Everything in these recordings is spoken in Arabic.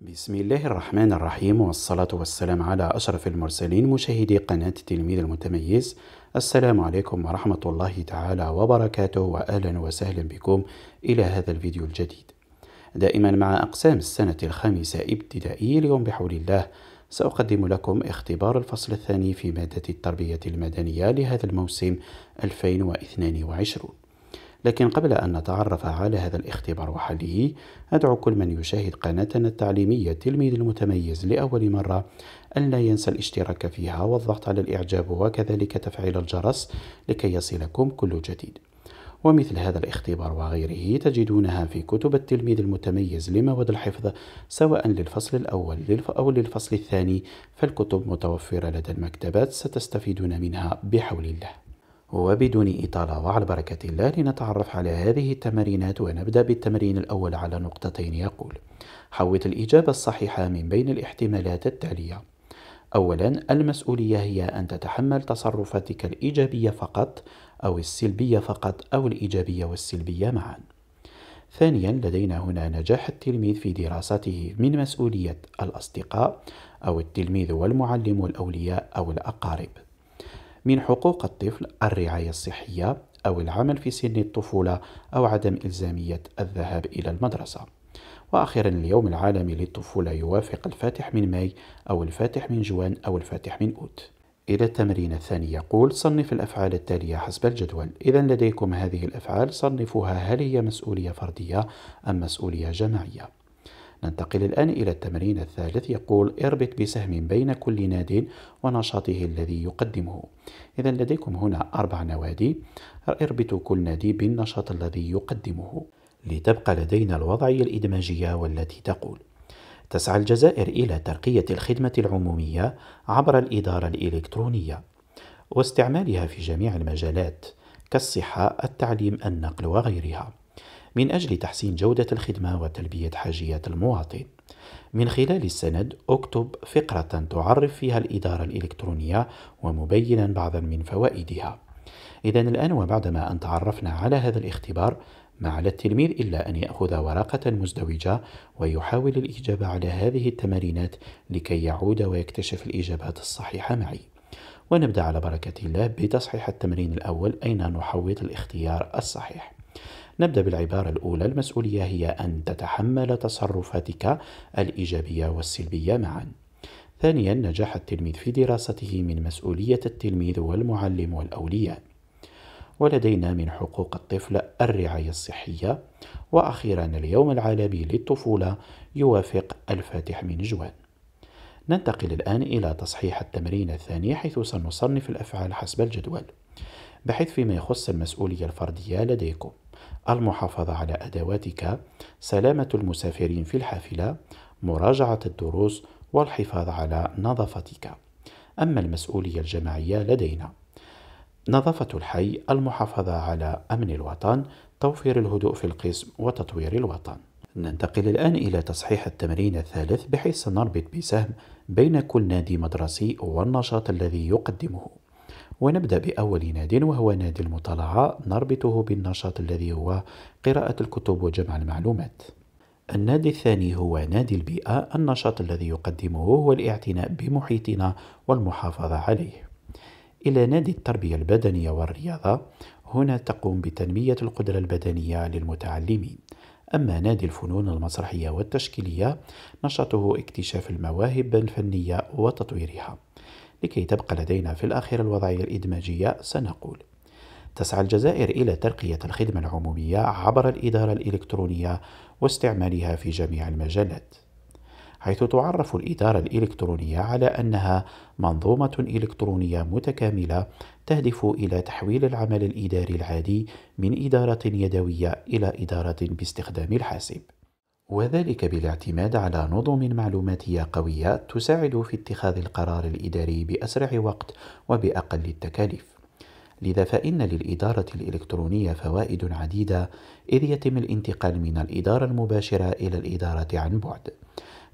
بسم الله الرحمن الرحيم والصلاة والسلام على أشرف المرسلين مشاهدي قناة تلميذ المتميز السلام عليكم ورحمة الله تعالى وبركاته وأهلا وسهلا بكم إلى هذا الفيديو الجديد دائما مع أقسام السنة الخامسة ابتدائي اليوم بحول الله سأقدم لكم اختبار الفصل الثاني في مادة التربية المدنية لهذا الموسم 2022 لكن قبل أن نتعرف على هذا الاختبار وحله أدعو كل من يشاهد قناتنا التعليمية التلميذ المتميز لأول مرة أن لا ينسى الاشتراك فيها والضغط على الإعجاب وكذلك تفعيل الجرس لكي يصلكم كل جديد ومثل هذا الاختبار وغيره تجدونها في كتب التلميذ المتميز لمواد الحفظ سواء للفصل الأول أو للفصل الثاني فالكتب متوفرة لدى المكتبات ستستفيدون منها بحول الله وبدون إطالة وعلى بركة الله لنتعرف على هذه التمارينات ونبدأ بالتمرين الأول على نقطتين يقول حوط الإجابة الصحيحة من بين الاحتمالات التالية أولا المسؤولية هي أن تتحمل تصرفاتك الإيجابية فقط أو السلبية فقط أو الإيجابية والسلبية معا ثانيا لدينا هنا نجاح التلميذ في دراسته من مسؤولية الأصدقاء أو التلميذ والمعلم والأولياء أو الأقارب من حقوق الطفل الرعاية الصحية أو العمل في سن الطفولة أو عدم إلزامية الذهاب إلى المدرسة وأخيرا اليوم العالمي للطفولة يوافق الفاتح من ماي أو الفاتح من جوان أو الفاتح من أوت إلى التمرين الثاني يقول صنف الأفعال التالية حسب الجدول إذا لديكم هذه الأفعال صنفوها هل هي مسؤولية فردية أم مسؤولية جماعية ننتقل الآن إلى التمرين الثالث يقول اربط بسهم بين كل نادي ونشاطه الذي يقدمه إذا لديكم هنا أربع نوادي اربطوا كل نادي بالنشاط الذي يقدمه لتبقى لدينا الوضعية الإدماجية والتي تقول تسعى الجزائر إلى ترقية الخدمة العمومية عبر الإدارة الإلكترونية واستعمالها في جميع المجالات كالصحة، التعليم، النقل وغيرها. من أجل تحسين جودة الخدمة وتلبية حاجيات المواطن. من خلال السند اكتب فقرة تعرف فيها الإدارة الإلكترونية ومبينا بعضا من فوائدها. إذا الآن وبعدما أن تعرفنا على هذا الاختبار ما على التلميذ إلا أن يأخذ ورقة مزدوجة ويحاول الإجابة على هذه التمارينات لكي يعود ويكتشف الإجابات الصحيحة معي. ونبدأ على بركة الله بتصحيح التمرين الأول أين نحوط الاختيار الصحيح. نبدأ بالعبارة الأولى المسؤولية هي أن تتحمل تصرفاتك الإيجابية والسلبية معا ثانيا نجاح التلميذ في دراسته من مسؤولية التلميذ والمعلم والأولياء ولدينا من حقوق الطفل الرعاية الصحية وأخيرا اليوم العالمي للطفولة يوافق الفاتح من جوان ننتقل الآن إلى تصحيح التمرين الثاني حيث سنصنف الأفعال حسب الجدول بحيث فيما يخص المسؤولية الفردية لديكم المحافظة على أدواتك سلامة المسافرين في الحافلة مراجعة الدروس والحفاظ على نظافتك أما المسؤولية الجماعية لدينا نظافة الحي المحافظة على أمن الوطن توفير الهدوء في القسم وتطوير الوطن ننتقل الآن إلى تصحيح التمرين الثالث بحيث سنربط بسهم بين كل نادي مدرسي والنشاط الذي يقدمه ونبدأ بأول ناد وهو نادي المطالعة نربطه بالنشاط الذي هو قراءة الكتب وجمع المعلومات النادي الثاني هو نادي البيئة النشاط الذي يقدمه هو الاعتناء بمحيطنا والمحافظة عليه إلى نادي التربية البدنية والرياضة هنا تقوم بتنمية القدرة البدنية للمتعلمين أما نادي الفنون المسرحية والتشكيلية نشاطه اكتشاف المواهب الفنية وتطويرها لكي تبقى لدينا في الأخير الوضعية الإدماجية سنقول تسعى الجزائر إلى ترقية الخدمة العمومية عبر الإدارة الإلكترونية واستعمالها في جميع المجالات حيث تعرف الإدارة الإلكترونية على أنها منظومة إلكترونية متكاملة تهدف إلى تحويل العمل الإداري العادي من إدارة يدوية إلى إدارة باستخدام الحاسب وذلك بالاعتماد على نظم معلوماتية قوية تساعد في اتخاذ القرار الإداري بأسرع وقت وبأقل التكاليف لذا فإن للإدارة الإلكترونية فوائد عديدة إذ يتم الانتقال من الإدارة المباشرة إلى الإدارة عن بعد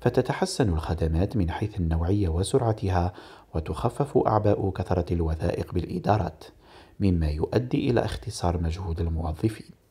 فتتحسن الخدمات من حيث النوعية وسرعتها وتخفف أعباء كثرة الوثائق بالإدارات مما يؤدي إلى اختصار مجهود الموظفين